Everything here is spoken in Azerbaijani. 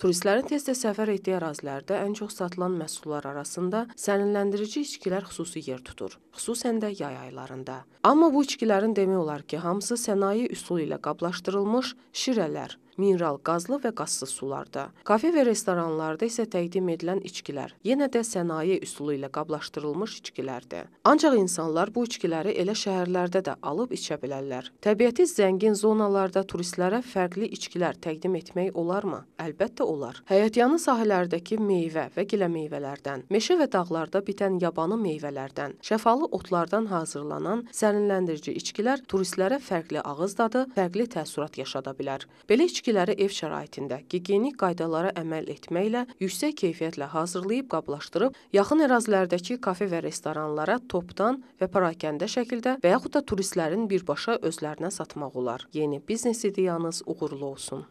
Turistlərin tez-tez səfər etdiyi ərazilərdə ən çox satılan məhsullar arasında sərinləndirici içkilər xüsusi yer tutur, xüsusən də yay aylarında. Amma bu içkilərin demək olar ki, hamısı sənaye üsulu ilə qablaşdırılmış şirələr, mineral qazlı və qazsız sularda. Kafe və restoranlarda isə təqdim edilən içkilər yenə də sənaye üsulu ilə qablaşdırılmış içkilərdir. Ancaq insanlar bu içkiləri elə şəhərlərdə də alıb içə bilərlər. Təbiəti zəngin zonalarda turistlərə fərqli içkilər təqdim etmək olarmı? Əlbəttə olar. Həyətyanı sahələrdəki meyvə və giləmeyvələrdən, meşə və dağlarda bitən yabanı meyvələrdən, şəfalı otlardan hazırlanan sərinləndirici içkilər turistlərə fərqli ağız dadı, fərqli təəssürat yaşada bilər. Belə içkilər bitkiləri ev şəraitində gigiyenik qaydalara əməl etməklə yüksək keyfiyyətlə hazırlayıb qablaşdırıb yaxın ərazilərdəki kafe və restoranlara topdan və parakəndə şəkildə və yaxud da turistlərin birbaşa özlərinə satmaq olar. Yeni biznes ideyanız uğurlu olsun.